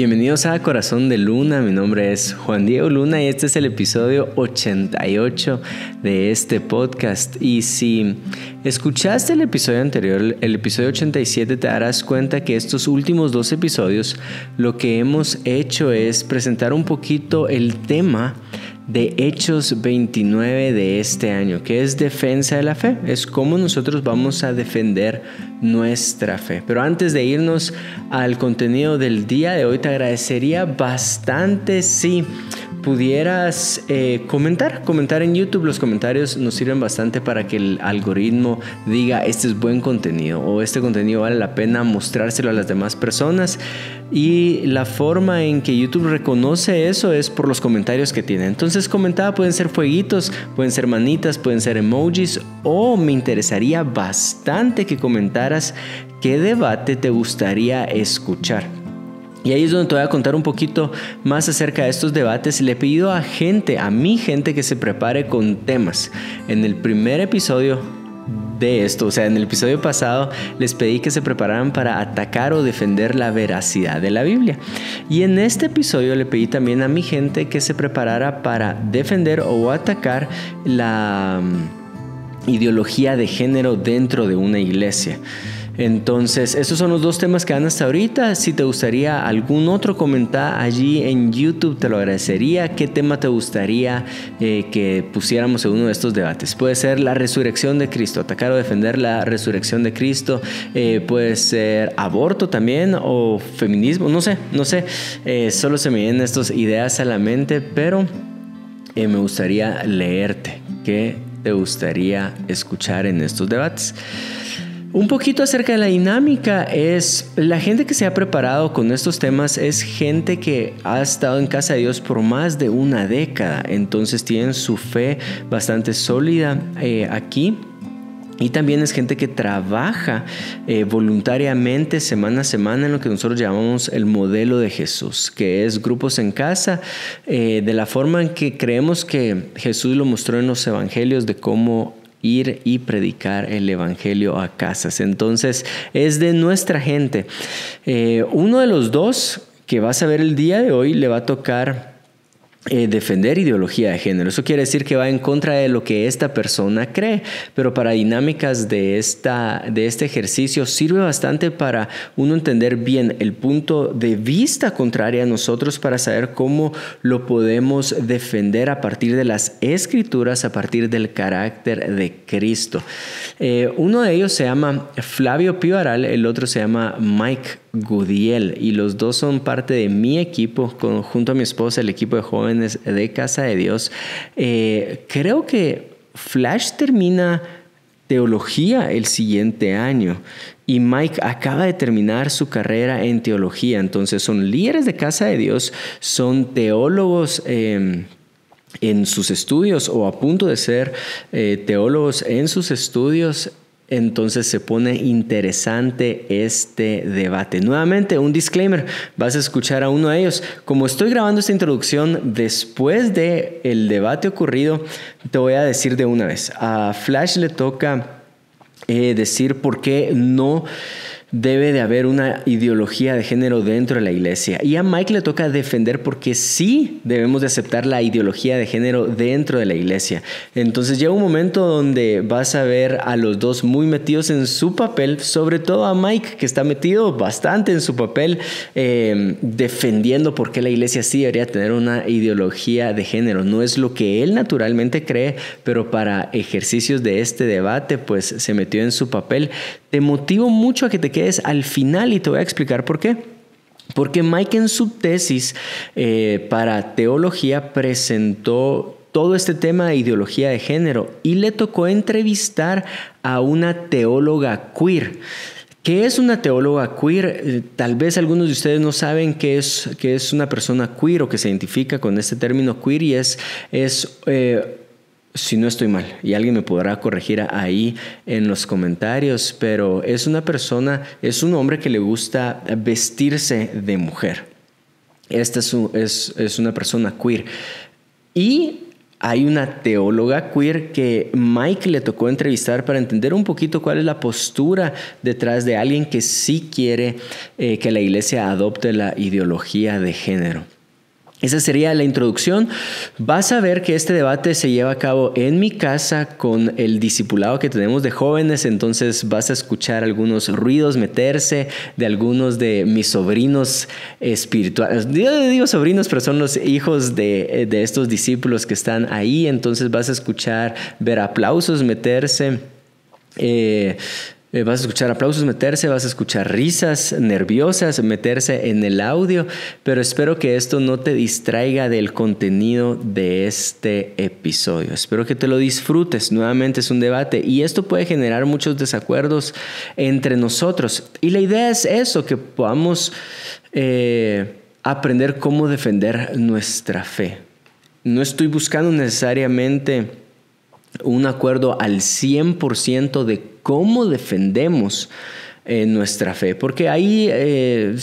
Bienvenidos a Corazón de Luna, mi nombre es Juan Diego Luna y este es el episodio 88 de este podcast. Y si escuchaste el episodio anterior, el episodio 87, te darás cuenta que estos últimos dos episodios lo que hemos hecho es presentar un poquito el tema de Hechos 29 de este año, que es defensa de la fe, es cómo nosotros vamos a defender nuestra fe. Pero antes de irnos al contenido del día de hoy, te agradecería bastante si pudieras eh, comentar, comentar en YouTube. Los comentarios nos sirven bastante para que el algoritmo diga este es buen contenido o este contenido vale la pena mostrárselo a las demás personas. Y la forma en que YouTube reconoce eso es por los comentarios que tiene. Entonces comentaba pueden ser fueguitos, pueden ser manitas, pueden ser emojis o me interesaría bastante que comentaras qué debate te gustaría escuchar. Y ahí es donde te voy a contar un poquito más acerca de estos debates. Le he a gente, a mi gente, que se prepare con temas. En el primer episodio de esto, o sea, en el episodio pasado les pedí que se prepararan para atacar o defender la veracidad de la Biblia. Y en este episodio le pedí también a mi gente que se preparara para defender o atacar la mm, ideología de género dentro de una iglesia. Entonces, esos son los dos temas que dan hasta ahorita. Si te gustaría algún otro comentar allí en YouTube, te lo agradecería. ¿Qué tema te gustaría eh, que pusiéramos en uno de estos debates? Puede ser la resurrección de Cristo, atacar o defender la resurrección de Cristo. Eh, puede ser aborto también o feminismo, no sé, no sé. Eh, solo se me vienen estas ideas a la mente, pero me gustaría leerte. ¿Qué te gustaría escuchar en estos debates? Un poquito acerca de la dinámica es la gente que se ha preparado con estos temas es gente que ha estado en casa de Dios por más de una década, entonces tienen su fe bastante sólida eh, aquí. Y también es gente que trabaja eh, voluntariamente semana a semana en lo que nosotros llamamos el modelo de Jesús, que es grupos en casa, eh, de la forma en que creemos que Jesús lo mostró en los evangelios de cómo ir y predicar el Evangelio a casas. Entonces, es de nuestra gente. Eh, uno de los dos que vas a ver el día de hoy le va a tocar eh, defender ideología de género. Eso quiere decir que va en contra de lo que esta persona cree, pero para dinámicas de, esta, de este ejercicio sirve bastante para uno entender bien el punto de vista contrario a nosotros para saber cómo lo podemos defender a partir de las escrituras, a partir del carácter de Cristo. Eh, uno de ellos se llama Flavio Pivaral el otro se llama Mike Gudiel y los dos son parte de mi equipo, junto a mi esposa, el equipo de jóvenes de Casa de Dios. Eh, creo que Flash termina teología el siguiente año y Mike acaba de terminar su carrera en teología. Entonces son líderes de Casa de Dios, son teólogos. Em, en sus estudios o a punto de ser eh, teólogos en sus estudios entonces se pone interesante este debate. Nuevamente, un disclaimer, vas a escuchar a uno de ellos. Como estoy grabando esta introducción después de debate ocurrido, te voy a decir de una vez. A Flash le toca eh, decir por qué no debe de haber una ideología de género dentro de la iglesia. Y a Mike le toca defender porque sí debemos de aceptar la ideología de género dentro de la iglesia. Entonces llega un momento donde vas a ver a los dos muy metidos en su papel, sobre todo a Mike que está metido bastante en su papel eh, defendiendo por qué la iglesia sí debería tener una ideología de género. No es lo que él naturalmente cree, pero para ejercicios de este debate pues se metió en su papel. Te motivo mucho a que te es al final y te voy a explicar por qué. Porque Mike en su tesis eh, para teología presentó todo este tema de ideología de género y le tocó entrevistar a una teóloga queer. ¿Qué es una teóloga queer? Eh, tal vez algunos de ustedes no saben qué es, es una persona queer o que se identifica con este término queer y es, es eh, si no estoy mal, y alguien me podrá corregir ahí en los comentarios, pero es una persona, es un hombre que le gusta vestirse de mujer. Esta es, una persona queer. Y hay una teóloga queer que Mike le tocó entrevistar para entender un poquito cuál es la postura detrás de alguien que sí quiere eh, que la iglesia adopte la ideología de género. Esa sería la introducción. Vas a ver que este debate se lleva a cabo en mi casa con el discipulado que tenemos de jóvenes, entonces vas a escuchar algunos ruidos meterse de algunos de mis sobrinos espirituales. Yo digo sobrinos, pero son los hijos de, estos discípulos que están ahí, entonces vas a escuchar ver aplausos meterse. Eh, eh, vas a escuchar aplausos meterse, vas a escuchar risas nerviosas meterse en el audio, pero espero que esto no te distraiga del contenido de este episodio. Espero que te lo disfrutes. Nuevamente es un debate y esto puede generar muchos desacuerdos entre nosotros. Y la idea es eso, que podamos eh, aprender cómo defender nuestra fe. No estoy buscando necesariamente un acuerdo al 100% de cómo defendemos eh, nuestra fe, porque ahí eh,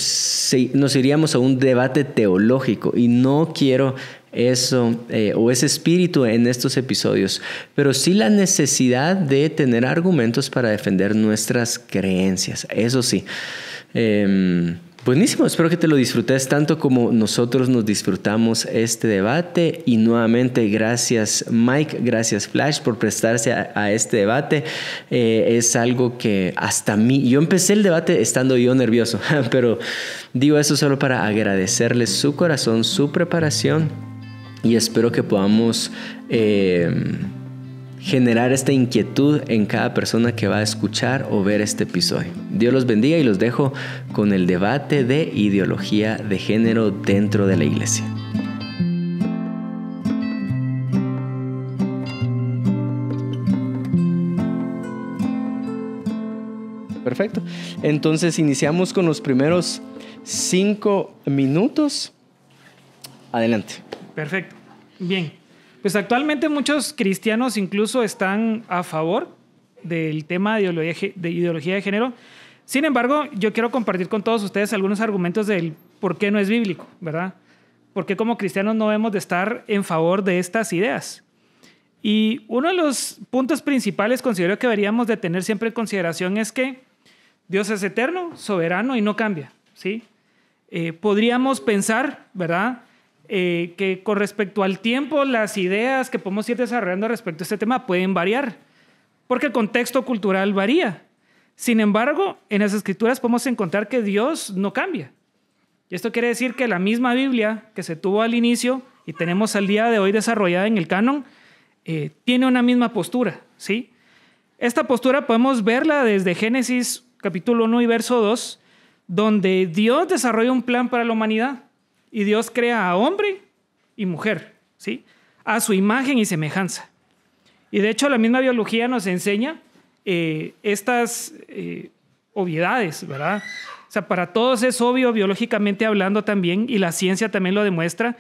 nos iríamos a un debate teológico y no quiero eso eh, o ese espíritu en estos episodios, pero sí la necesidad de tener argumentos para defender nuestras creencias, eso sí. Em, Buenísimo, espero que te lo disfrutes tanto como nosotros nos disfrutamos este debate y nuevamente gracias Mike, gracias Flash por prestarse a, este debate. Eh, es algo que hasta mí, yo empecé el debate estando yo nervioso, pero digo eso solo para agradecerles su corazón, su preparación y espero que podamos... Eh, generar esta inquietud en cada persona que va a escuchar o ver este episodio. Dios los bendiga y los dejo con el debate de ideología de género dentro de la iglesia. Perfecto. Entonces iniciamos con los primeros cinco minutos. Adelante. Perfecto. Bien. Pues actualmente muchos cristianos incluso están a favor del tema de ideología, de ideología de género. Sin embargo, yo quiero compartir con todos ustedes algunos argumentos del por qué no es bíblico, ¿verdad? ¿Por qué como cristianos no debemos de estar en favor de estas ideas. Y uno de los puntos principales considero que deberíamos de tener siempre en consideración es que Dios es eterno, soberano y no cambia, ¿sí? Eh, podríamos pensar, ¿verdad? Eh, que con respecto al tiempo, las ideas que podemos ir desarrollando respecto a este tema pueden variar, porque el contexto cultural varía. Sin embargo, en las escrituras podemos encontrar que Dios no cambia. Y esto quiere decir que la misma Biblia que se tuvo al inicio y tenemos al día de hoy desarrollada en el canon, eh, tiene una misma postura, ¿sí? Esta postura podemos verla desde Génesis capítulo 1 y verso 2, donde Dios desarrolla un plan para la humanidad. Y Dios crea a hombre y mujer, ¿sí? A su imagen y semejanza. Y de hecho la misma biología nos enseña eh, estas eh, obviedades, ¿verdad? O sea, para todos es obvio biológicamente hablando también, y la ciencia también lo demuestra,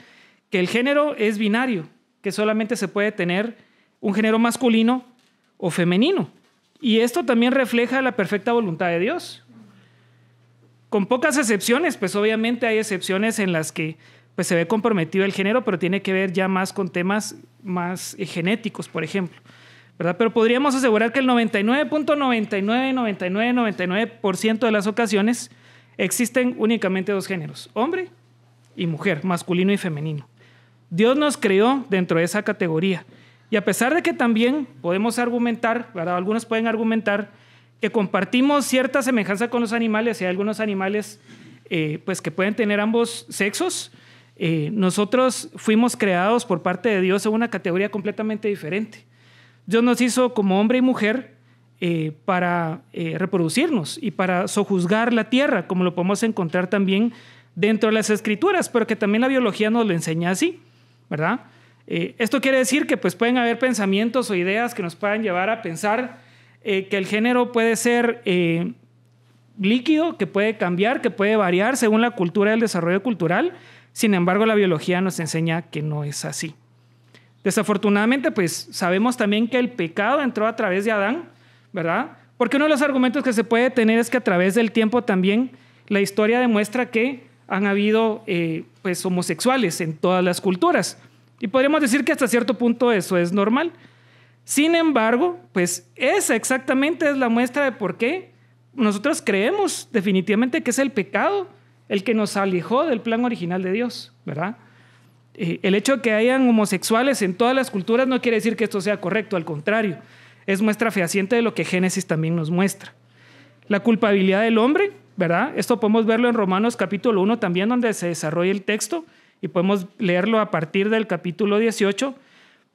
que el género es binario, que solamente se puede tener un género masculino o femenino. Y esto también refleja la perfecta voluntad de Dios con pocas excepciones, pues obviamente hay excepciones en las que pues se ve comprometido el género, pero tiene que ver ya más con temas más eh, genéticos, por ejemplo. ¿verdad? Pero podríamos asegurar que el 99.999999% de las ocasiones existen únicamente dos géneros, hombre y mujer, masculino y femenino. Dios nos creó dentro de esa categoría. Y a pesar de que también podemos argumentar, ¿verdad? algunos pueden argumentar, que compartimos cierta semejanza con los animales, hay algunos animales eh, pues que pueden tener ambos sexos, eh, nosotros fuimos creados por parte de Dios en una categoría completamente diferente. Dios nos hizo como hombre y mujer eh, para reproducirnos y para sojuzgar la tierra, como lo podemos encontrar también dentro de las escrituras, pero que también la biología nos lo enseña así, ¿verdad? esto quiere decir que pues pueden haber pensamientos o ideas que nos puedan llevar a pensar eh, que el género puede ser eh, líquido, que puede cambiar, que puede variar según la cultura y el desarrollo cultural. Sin embargo, la biología nos enseña que no es así. Desafortunadamente, pues sabemos también que el pecado entró a través de Adán, ¿verdad? Porque uno de los argumentos que se puede tener es que a través del tiempo también la historia demuestra que han habido eh, pues homosexuales en todas las culturas. Y podríamos decir que hasta cierto punto eso es normal. Sin embargo, pues esa exactamente es la muestra de por qué nosotros creemos definitivamente que es el pecado el que nos alejó del plan original de Dios, ¿verdad? Eh, el hecho de que hayan homosexuales en todas las culturas no quiere decir que esto sea correcto, al contrario, es muestra fehaciente de lo que Génesis también nos muestra. La culpabilidad del hombre, ¿verdad? Esto podemos verlo en Romanos capítulo 1 también, donde se desarrolla el texto, y podemos leerlo a partir del capítulo 18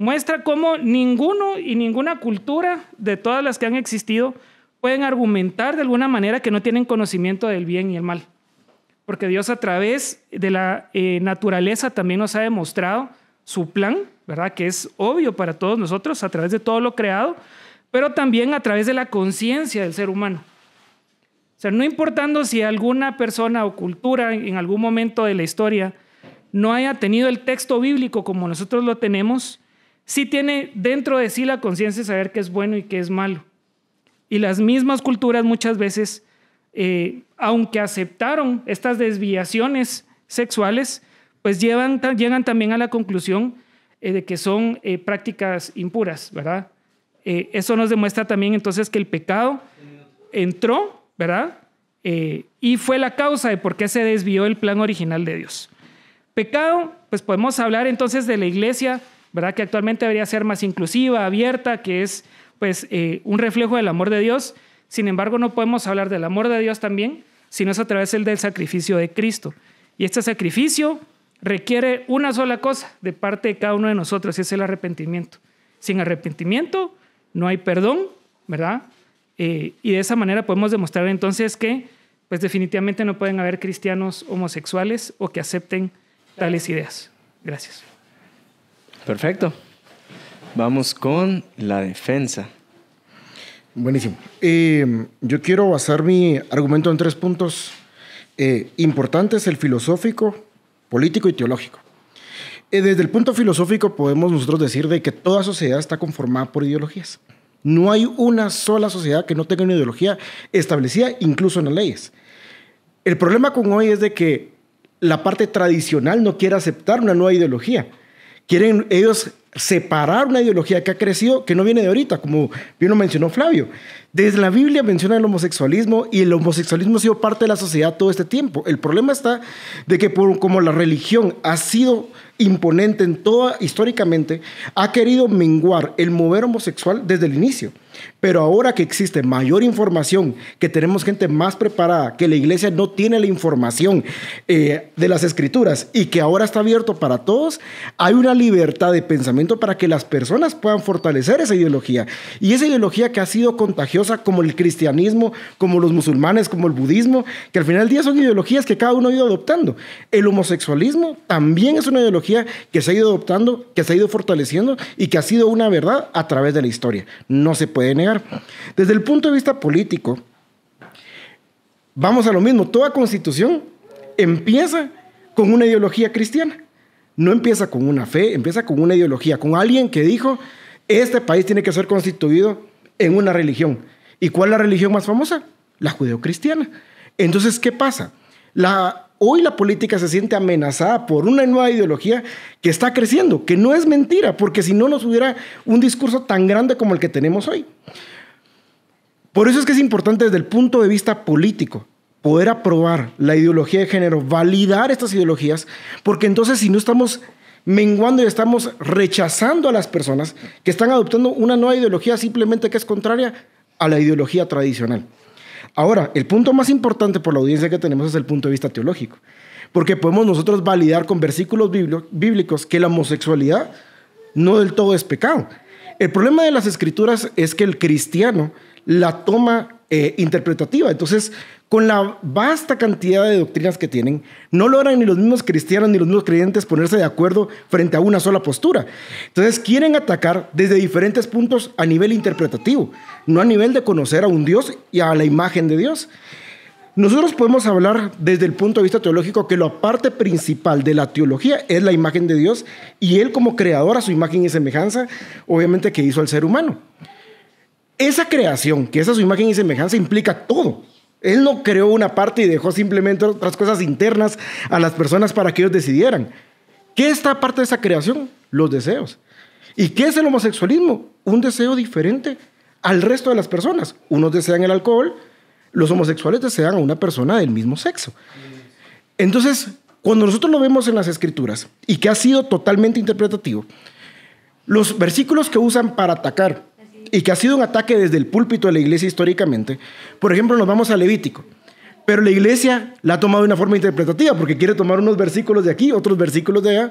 muestra cómo ninguno y ninguna cultura de todas las que han existido pueden argumentar de alguna manera que no tienen conocimiento del bien y el mal. Porque Dios a través de la eh, naturaleza también nos ha demostrado su plan, ¿verdad? Que es obvio para todos nosotros a través de todo lo creado, pero también a través de la conciencia del ser humano. O sea, no importando si alguna persona o cultura en algún momento de la historia no haya tenido el texto bíblico como nosotros lo tenemos, sí tiene dentro de sí la conciencia de saber qué es bueno y qué es malo. Y las mismas culturas muchas veces, eh, aunque aceptaron estas desviaciones sexuales, pues llegan también a la conclusión eh, de que son eh, prácticas impuras, ¿verdad? eso nos demuestra también entonces que el pecado entró, ¿verdad? y fue la causa de por qué se desvió el plan original de Dios. Pecado, pues podemos hablar entonces de la iglesia ¿verdad? Que actualmente debería ser más inclusiva, abierta, que es pues eh, un reflejo del amor de Dios. Sin embargo, no podemos hablar del amor de Dios también si no es a través del, sacrificio de Cristo. Y este sacrificio requiere una sola cosa de parte de cada uno de nosotros, y es el arrepentimiento. Sin arrepentimiento no hay perdón, ¿verdad? Eh, y de esa manera podemos demostrar entonces que pues definitivamente no pueden haber cristianos homosexuales o que acepten tales ideas. Gracias. Perfecto. Vamos con la defensa. Buenísimo. Eh, yo quiero basar mi argumento en tres puntos eh, importantes, el filosófico, político y teológico. Eh, desde el punto filosófico podemos nosotros decir de que toda sociedad está conformada por ideologías. No hay una sola sociedad que no tenga una ideología establecida, incluso en las leyes. El problema con hoy es de que la parte tradicional no quiere aceptar una nueva ideología quieren ellos separar una ideología que ha crecido, que no viene de ahorita, como bien lo mencionó Flavio. Desde la Biblia menciona el homosexualismo y el homosexualismo ha sido parte de la sociedad todo este tiempo. El problema está de que por, como la religión ha sido imponente en toda históricamente, ha querido menguar el mover homosexual desde el inicio. Pero ahora que existe mayor información, que tenemos gente más preparada, que la iglesia no tiene la información eh, de las escrituras y que ahora está abierto para todos, hay una libertad de pensamiento para que las personas puedan fortalecer esa ideología. Y esa ideología que ha sido contagiosa como el cristianismo, como los musulmanes, como el budismo, que al final del día son ideologías que cada uno ha ido adoptando. El homosexualismo también es una ideología que se ha ido adoptando, que se ha ido fortaleciendo y que ha sido una verdad a través de la historia. No se puede negar. Desde el punto de vista político, vamos a lo mismo. Toda constitución empieza con una ideología cristiana. No empieza con una fe, empieza con una ideología, con alguien que dijo, este país tiene que ser constituido en una religión. ¿Y cuál es la religión más famosa? La judeocristiana. Entonces, ¿qué pasa? hoy la política se siente amenazada por una nueva ideología que está creciendo, que no es mentira, porque si no nos hubiera un discurso tan grande como el que tenemos hoy. Por eso es que es importante desde el punto de vista político poder aprobar la ideología de género, validar estas ideologías, porque entonces si no estamos menguando y estamos rechazando a las personas que están adoptando una nueva ideología simplemente que es contraria a la ideología tradicional. Ahora, el punto más importante por la audiencia que tenemos es el punto de vista teológico, porque podemos nosotros validar con versículos bíblicos que la homosexualidad no del todo es pecado. El problema de las escrituras es que el cristiano la toma eh, interpretativa. Entonces, con la vasta cantidad de doctrinas que tienen, no logran ni los mismos cristianos ni los mismos creyentes ponerse de acuerdo frente a una sola postura. Entonces quieren atacar desde diferentes puntos a nivel interpretativo, no a nivel de conocer a un Dios y a la imagen de Dios. Nosotros podemos hablar desde el punto de vista teológico que la parte principal de la teología es la imagen de Dios y Él como creador a su imagen y semejanza, obviamente que hizo al ser humano. Esa creación, que es su imagen y semejanza, implica todo. Él no creó una parte y dejó simplemente otras cosas internas a las personas para que ellos decidieran. ¿Qué está parte de esa creación? Los deseos. ¿Y qué es el homosexualismo? Un deseo diferente al resto de las personas. Unos desean el alcohol, los homosexuales desean a una persona del mismo sexo. Entonces, cuando nosotros lo vemos en las escrituras y que ha sido totalmente interpretativo, los versículos que usan para atacar y que ha sido un ataque desde el púlpito de la iglesia históricamente. Por ejemplo, nos vamos a Levítico. Pero la iglesia la ha tomado de una forma interpretativa, porque quiere tomar unos versículos de aquí, otros versículos de allá.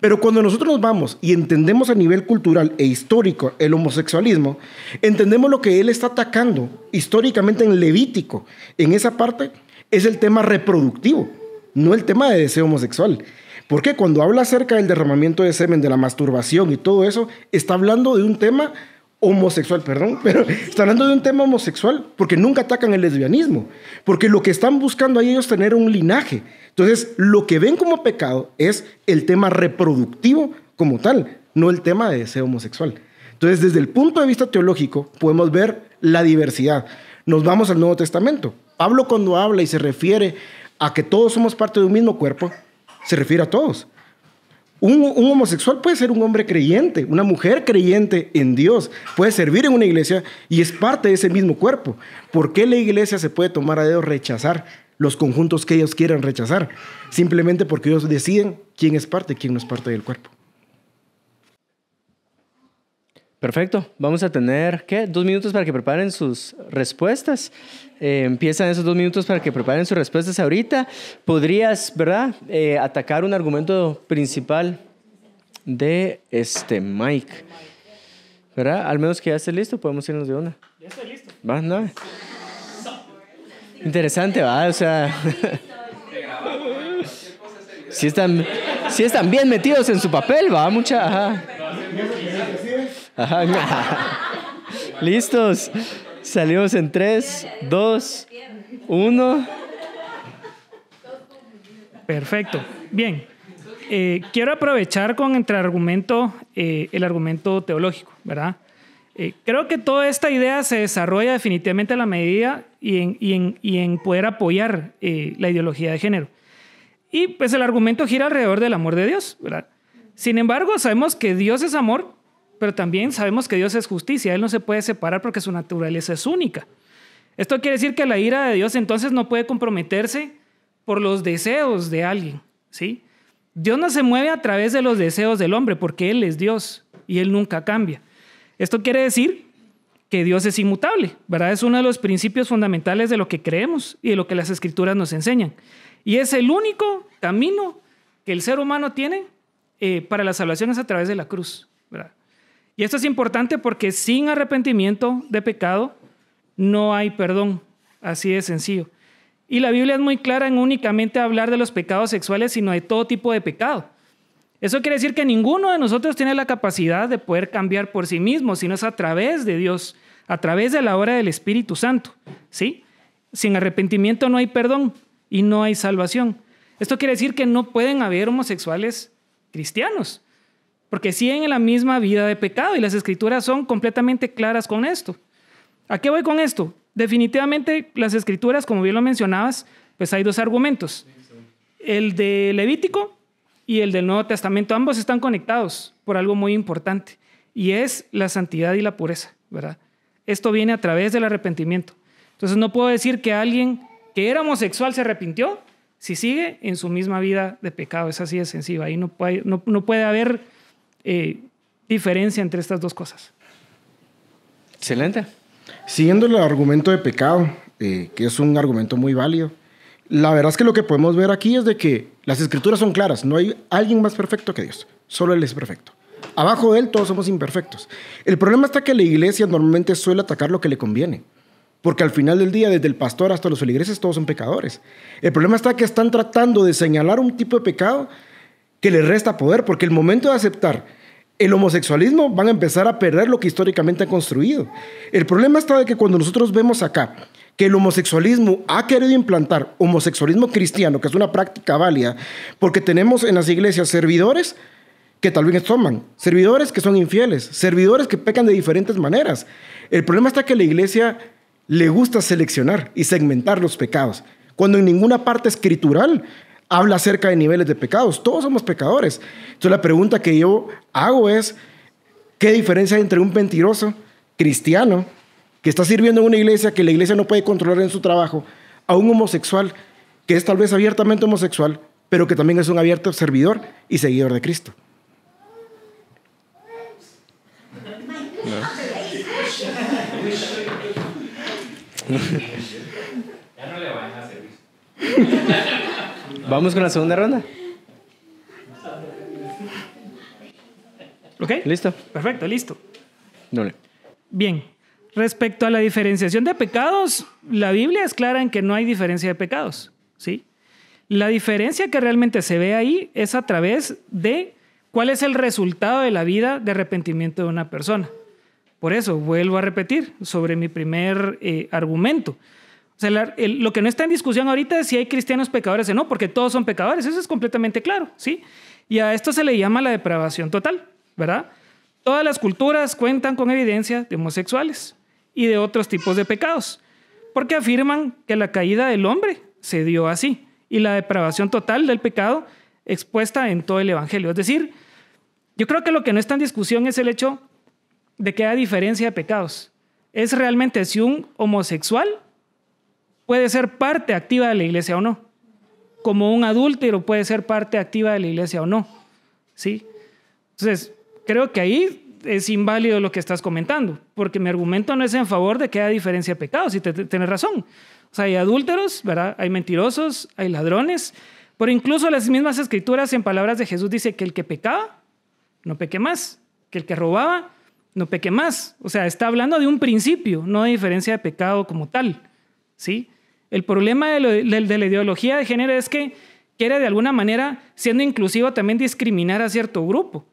Pero cuando nosotros nos vamos y entendemos a nivel cultural e histórico el homosexualismo, entendemos lo que él está atacando históricamente en Levítico. En esa parte es el tema reproductivo, no el tema de deseo homosexual. Porque cuando habla acerca del derramamiento de semen, de la masturbación y todo eso, está hablando de un tema homosexual, perdón, pero están hablando de un tema homosexual, porque nunca atacan el lesbianismo, porque lo que están buscando ahí ellos tener un linaje. Entonces, lo que ven como pecado es el tema reproductivo como tal, no el tema de deseo homosexual. Entonces, desde el punto de vista teológico, podemos ver la diversidad. Nos vamos al Nuevo Testamento. Pablo cuando habla y se refiere a que todos somos parte de un mismo cuerpo, se refiere a todos. Un, homosexual puede ser un hombre creyente, una mujer creyente en Dios, puede servir en una iglesia y es parte de ese mismo cuerpo. ¿Por qué la iglesia se puede tomar a dedo rechazar los conjuntos que ellos quieran rechazar? Simplemente porque ellos deciden quién es parte y quién no es parte del cuerpo. Perfecto. Vamos a tener, ¿qué? Dos minutos para que preparen sus respuestas. Eh, empiezan esos dos minutos para que preparen sus respuestas ahorita. Podrías, ¿verdad? Eh, atacar un argumento principal de este Mike. ¿Verdad? Al menos que ya esté listo, podemos irnos de una. Ya estoy listo. ¿Va? Interesante, ¿va? O sea... si, están, si están bien metidos en su papel, ¿va? Mucha... Listos. Salimos en 3, 2, 1. Perfecto. Bien. Eh, quiero aprovechar con entre argumento, eh, el argumento teológico, ¿verdad? Eh, creo que toda esta idea se desarrolla definitivamente a la medida y en, y en poder apoyar la ideología de género. Y pues el argumento gira alrededor del amor de Dios, ¿verdad? Sin embargo, sabemos que Dios es amor pero también sabemos que Dios es justicia, Él no se puede separar porque su naturaleza es única. Esto quiere decir que la ira de Dios entonces no puede comprometerse por los deseos de alguien, ¿sí? Dios no se mueve a través de los deseos del hombre porque Él es Dios y Él nunca cambia. Esto quiere decir que Dios es inmutable, ¿verdad? Es uno de los principios fundamentales de lo que creemos y de lo que las escrituras nos enseñan. Y es el único camino que el ser humano tiene eh, para la salvación es a través de la cruz, ¿verdad? Y esto es importante porque sin arrepentimiento de pecado no hay perdón, así de sencillo. Y la Biblia es muy clara en únicamente hablar de los pecados sexuales, sino de todo tipo de pecado. Eso quiere decir que ninguno de nosotros tiene la capacidad de poder cambiar por sí mismo, sino es a través de Dios, a través de la obra del Espíritu Santo, ¿sí? Sin arrepentimiento no hay perdón y no hay salvación. Esto quiere decir que no pueden haber homosexuales cristianos porque siguen en la misma vida de pecado y las escrituras son completamente claras con esto. ¿A qué voy con esto? Definitivamente las escrituras, como bien lo mencionabas, pues hay dos argumentos. El de Levítico y el del Nuevo Testamento, ambos están conectados por algo muy importante y es la santidad y la pureza, ¿verdad? Esto viene a través del arrepentimiento. Entonces no puedo decir que alguien que era homosexual se arrepintió si sigue en su misma vida de pecado. Es así de sencillo. Ahí no no puede haber eh, diferencia entre estas dos cosas. Excelente. Siguiendo el argumento de pecado, eh, que es un argumento muy válido, la verdad es que lo que podemos ver aquí es de que las escrituras son claras, no hay alguien más perfecto que Dios, solo Él es perfecto. Abajo de Él todos somos imperfectos. El problema está que la iglesia normalmente suele atacar lo que le conviene. Porque al final del día, desde el pastor hasta los feligreses, todos son pecadores. El problema está que están tratando de señalar un tipo de pecado que le resta poder, porque el momento de aceptar el homosexualismo van a empezar a perder lo que históricamente han construido. El problema está de que cuando nosotros vemos acá que el homosexualismo ha querido implantar homosexualismo cristiano, que es una práctica válida, porque tenemos en las iglesias servidores que tal vez toman, servidores que son infieles, servidores que pecan de diferentes maneras. El problema está que la iglesia le gusta seleccionar y segmentar los pecados, cuando en ninguna parte escritural habla acerca de niveles de pecados. Todos somos pecadores. Entonces la pregunta que yo hago es, ¿qué diferencia hay entre un mentiroso cristiano que está sirviendo en una iglesia que la iglesia no puede controlar en su trabajo a un homosexual que es tal vez abiertamente homosexual, pero que también es un abierto servidor y seguidor de Cristo? Ya no le van a servir. Vamos con la segunda ronda. ¿Ok? Listo. Perfecto, listo. Dale. Bien. Respecto a la diferenciación de pecados, la Biblia es clara en que no hay diferencia de pecados, ¿sí? La diferencia que realmente se ve ahí es a través de cuál es el resultado de la vida de arrepentimiento de una persona. Por eso, vuelvo a repetir sobre mi primer eh, argumento. O sea, lo que no está en discusión ahorita es si hay cristianos pecadores o no, porque todos son pecadores, eso es completamente claro, ¿sí? Y a esto se le llama la depravación total, ¿verdad? Todas las culturas cuentan con evidencia de homosexuales y de otros tipos de pecados, porque afirman que la caída del hombre se dio así y la depravación total del pecado expuesta en todo el Evangelio. Es decir, yo creo que lo que no está en discusión es el hecho de que hay diferencia de pecados. Es realmente si un homosexual puede ser parte activa de la iglesia o no. Como un adúltero puede ser parte activa de la iglesia o no. ¿Sí? Entonces, creo que ahí es inválido lo que estás comentando, porque mi argumento no es en favor de que haya diferencia de pecados, Si tienes razón. O sea, hay adúlteros, ¿verdad? Hay mentirosos, hay ladrones, pero incluso las mismas escrituras en palabras de Jesús dice que el que pecaba, no peque más, que el que robaba, no peque más. O sea, está hablando de un principio, no de diferencia de pecado como tal. ¿sí? El problema de, la ideología de género es que quiere de alguna manera, siendo inclusivo, también discriminar a cierto grupo,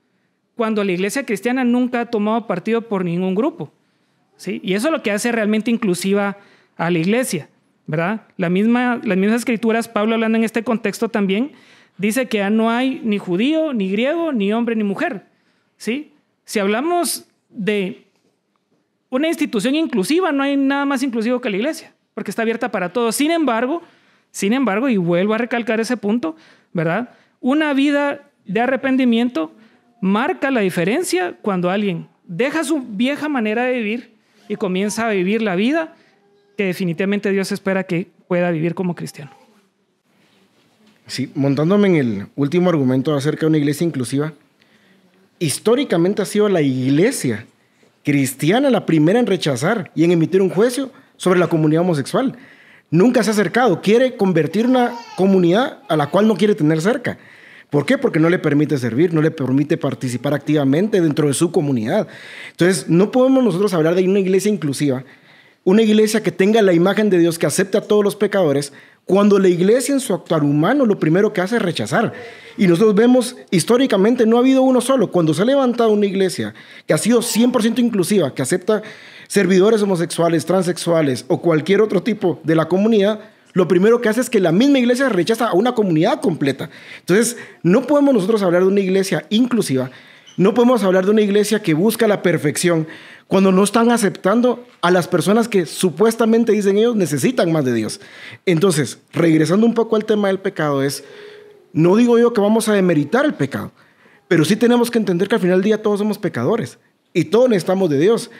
cuando la iglesia cristiana nunca ha tomado partido por ningún grupo. ¿sí? Y eso es lo que hace realmente inclusiva a la iglesia. ¿verdad? las mismas escrituras, Pablo hablando en este contexto también, dice que ya no hay ni judío, ni griego, ni hombre, ni mujer. ¿sí? Si hablamos de una institución inclusiva, no hay nada más inclusivo que la iglesia porque está abierta para todos. Sin embargo, sin embargo, y vuelvo a recalcar ese punto, ¿verdad? Una vida de arrepentimiento marca la diferencia cuando alguien deja su vieja manera de vivir y comienza a vivir la vida que definitivamente Dios espera que pueda vivir como cristiano. Sí, montándome en el último argumento acerca de una iglesia inclusiva, históricamente ha sido la iglesia cristiana la primera en rechazar y en emitir un juicio sobre la comunidad homosexual. Nunca se ha acercado, quiere convertir una comunidad a la cual no quiere tener cerca. ¿Por qué? Porque no le permite servir, no le permite participar activamente dentro de su comunidad. Entonces, no podemos nosotros hablar de una iglesia inclusiva, una iglesia que tenga la imagen de Dios, que acepte a todos los pecadores, cuando la iglesia en su actuar humano lo primero que hace es rechazar. Y nosotros vemos históricamente no ha habido uno solo. Cuando se ha levantado una iglesia que ha sido 100% inclusiva, que acepta servidores homosexuales, transexuales o cualquier otro tipo de la comunidad, lo primero que hace es que la misma iglesia rechaza a una comunidad completa. Entonces, no podemos nosotros hablar de una iglesia inclusiva, no podemos hablar de una iglesia que busca la perfección cuando no están aceptando a las personas que supuestamente dicen ellos necesitan más de Dios. Entonces, regresando un poco al tema del pecado, es, no digo yo que vamos a demeritar el pecado, pero sí tenemos que entender que al final del día todos somos pecadores y todos necesitamos de Dios.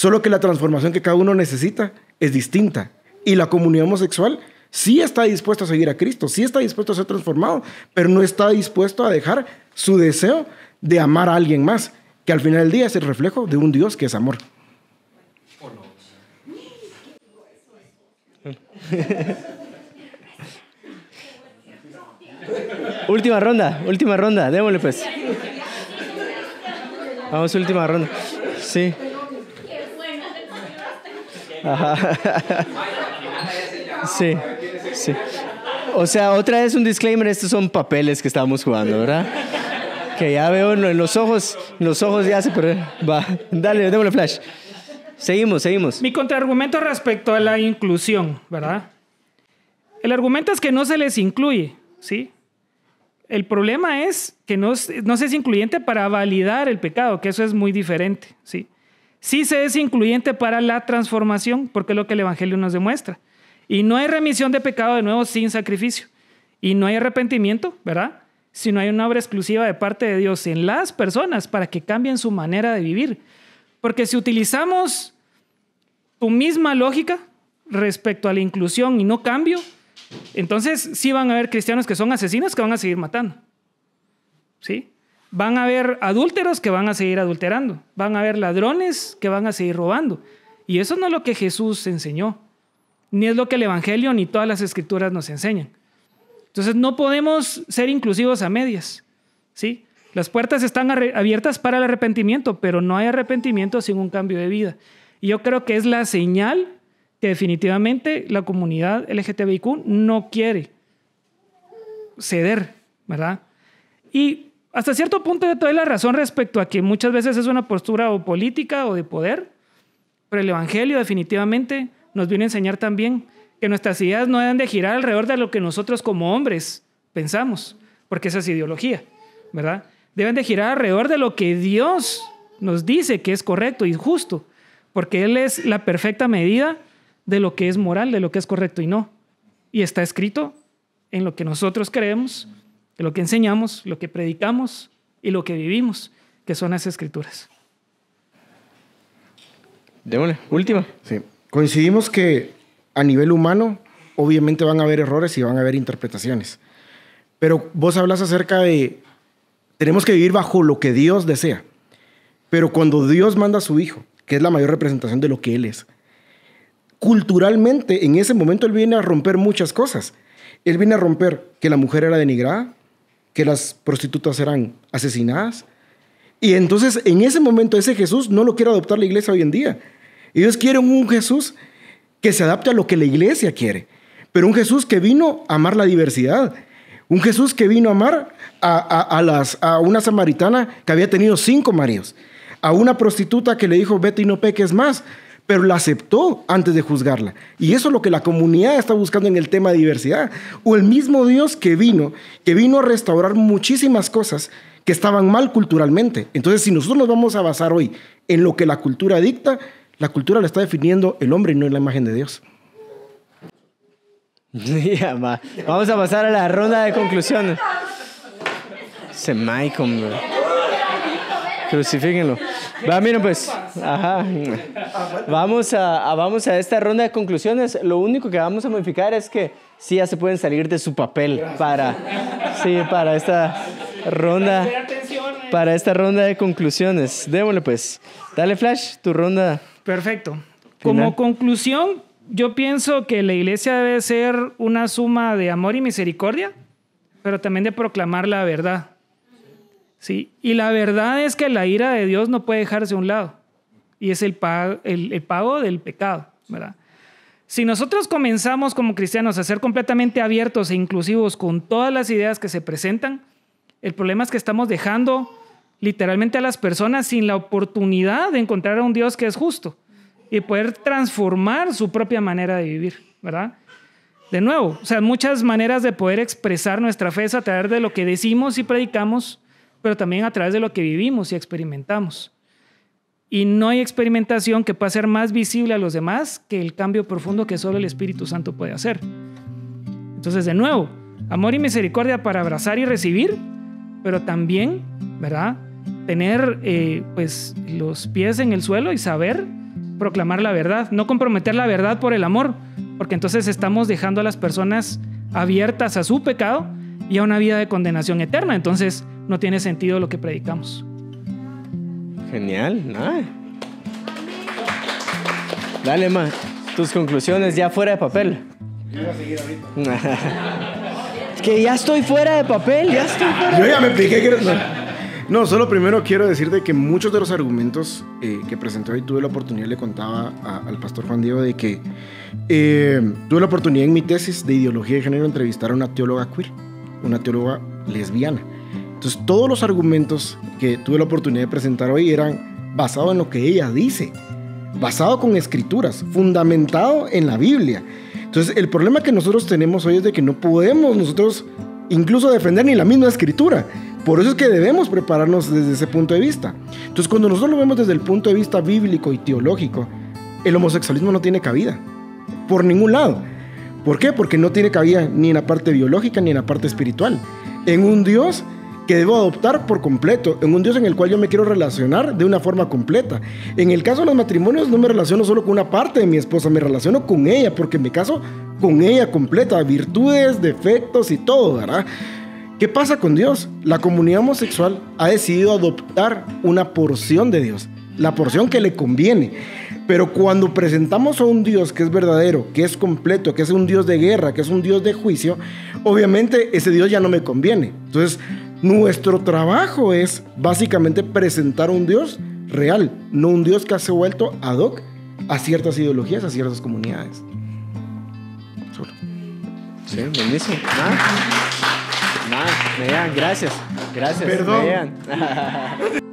Solo que la transformación que cada uno necesita es distinta. Y la comunidad homosexual sí está dispuesta a seguir a Cristo, sí está dispuesta a ser transformado, pero no está dispuesto a dejar su deseo de amar a alguien más, que al final del día es el reflejo de un Dios que es amor. última ronda, última ronda, démosle pues. Vamos, última ronda. Sí. Sí, sí. O sea, otra vez un disclaimer, estos son papeles que estamos jugando, ¿verdad? Que ya veo en los ojos, en los ojos ya se... Va, dale, démosle flash. Seguimos, seguimos. Mi contraargumento respecto a la inclusión, ¿verdad? El argumento es que no se les incluye, ¿sí? El problema es que no, no se es incluyente para validar el pecado, que eso es muy diferente, ¿sí? sí se es incluyente para la transformación, porque es lo que el Evangelio nos demuestra. Y no hay remisión de pecado de nuevo sin sacrificio. Y no hay arrepentimiento, ¿verdad? Si no hay una obra exclusiva de parte de Dios en las personas para que cambien su manera de vivir. Porque si utilizamos tu misma lógica respecto a la inclusión y no cambio, entonces sí van a haber cristianos que son asesinos que van a seguir matando. ¿Sí? Van a haber adúlteros que van a seguir adulterando, van a haber ladrones que van a seguir robando. Y eso no es lo que Jesús enseñó, ni es lo que el Evangelio ni todas las escrituras nos enseñan. Entonces no podemos ser inclusivos a medias, ¿sí? Las puertas están abiertas para el arrepentimiento, pero no hay arrepentimiento sin un cambio de vida. Y yo creo que es la señal que definitivamente la comunidad LGTBIQ no quiere ceder, ¿verdad? Y hasta cierto punto yo te doy la razón respecto a que muchas veces es una postura o política o de poder, pero el Evangelio definitivamente nos viene a enseñar también que nuestras ideas no deben de girar alrededor de lo que nosotros como hombres pensamos, porque esa es ideología, ¿verdad? Deben de girar alrededor de lo que Dios nos dice que es correcto y justo, porque Él es la perfecta medida de lo que es moral, de lo que es correcto y no. Y está escrito en lo que nosotros creemos lo que enseñamos, lo que predicamos y lo que vivimos, que son las escrituras. Démosle, última. Sí. Coincidimos que a nivel humano, obviamente van a haber errores y van a haber interpretaciones. Pero vos hablas acerca de tenemos que vivir bajo lo que Dios desea. Pero cuando Dios manda a su hijo, que es la mayor representación de lo que él es, culturalmente en ese momento él viene a romper muchas cosas. Él viene a romper que la mujer era denigrada, que las prostitutas eran asesinadas. Y entonces en ese momento ese Jesús no lo quiere adoptar la iglesia hoy en día. Ellos quieren un Jesús que se adapte a lo que la iglesia quiere, pero un Jesús que vino a amar la diversidad, un Jesús que vino a amar a, las, a una samaritana que había tenido cinco maridos, a una prostituta que le dijo, vete y no peques más, pero la aceptó antes de juzgarla. Y eso es lo que la comunidad está buscando en el tema de diversidad. O el mismo Dios que vino, que vino a restaurar muchísimas cosas que estaban mal culturalmente. Entonces, si nosotros nos vamos a basar hoy en lo que la cultura dicta, la cultura la está definiendo el hombre y no en la imagen de Dios. Vamos a pasar a la ronda de conclusiones. Se Crucifíquenlo. pues. Ajá. Vamos a, vamos a esta ronda de conclusiones. Lo único que vamos a modificar es que sí ya se pueden salir de su papel para, sí, para esta ronda. Para esta ronda de conclusiones. Démosle pues. Dale Flash, tu ronda. Perfecto. Como conclusión, yo pienso que la iglesia debe ser una suma de amor y misericordia, pero también de proclamar la verdad. ¿sí? Y la verdad es que la ira de Dios no puede dejarse a un lado. Y es el pago, del pecado, Si nosotros comenzamos como cristianos a ser completamente abiertos e inclusivos con todas las ideas que se presentan, el problema es que estamos dejando literalmente a las personas sin la oportunidad de encontrar a un Dios que es justo y poder transformar su propia manera de vivir, ¿verdad? De nuevo, o sea, muchas maneras de poder expresar nuestra fe es a través de lo que decimos y predicamos, pero también a través de lo que vivimos y experimentamos. Y no hay experimentación que pueda ser más visible a los demás que el cambio profundo que solo el Espíritu Santo puede hacer. Entonces, de nuevo, amor y misericordia para abrazar y recibir, pero también, ¿verdad? Tener eh, pues los pies en el suelo y saber proclamar la verdad, no comprometer la verdad por el amor, porque entonces estamos dejando a las personas abiertas a su pecado y a una vida de condenación eterna. Entonces no tiene sentido lo que predicamos. Genial, Dale, ma tus conclusiones ya fuera de papel. es que ya estoy fuera de papel, ya estoy fuera. Yo ya me expliqué que no, solo primero quiero decirte que muchos de los argumentos eh, que presenté hoy tuve la oportunidad, le contaba al pastor Juan Diego de que eh, tuve la oportunidad en mi tesis de ideología de género entrevistar a una teóloga queer una teóloga lesbiana. Entonces todos los argumentos que tuve la oportunidad de presentar hoy eran basados en lo que ella dice, basado con escrituras, fundamentado en la Biblia. Entonces el problema que nosotros tenemos hoy es de que no podemos nosotros incluso defender ni la misma escritura. Por eso es que debemos prepararnos desde ese punto de vista. Entonces cuando nosotros lo vemos desde el punto de vista bíblico y teológico, el homosexualismo no tiene cabida, por ningún lado. ¿Por qué? Porque no tiene cabida ni en la parte biológica ni en la parte espiritual. En un Dios que debo adoptar por completo, en un Dios en el cual yo me quiero relacionar de una forma completa. En el caso de los matrimonios no me relaciono solo con una parte de mi esposa, me relaciono con ella, porque me caso con ella completa, virtudes, defectos y todo, ¿verdad? ¿Qué pasa con Dios? La comunidad homosexual ha decidido adoptar una porción de Dios, la porción que le conviene. Pero cuando presentamos a un Dios que es verdadero, que es completo, que es un Dios de guerra, que es un Dios de juicio, obviamente ese Dios ya no me conviene. Entonces, nuestro trabajo es básicamente presentar a un Dios real, no un Dios que se vuelto ad hoc a ciertas ideologías, a ciertas comunidades. Solo. Sí, buenísimo. Nada. me gracias. Gracias. Perdón.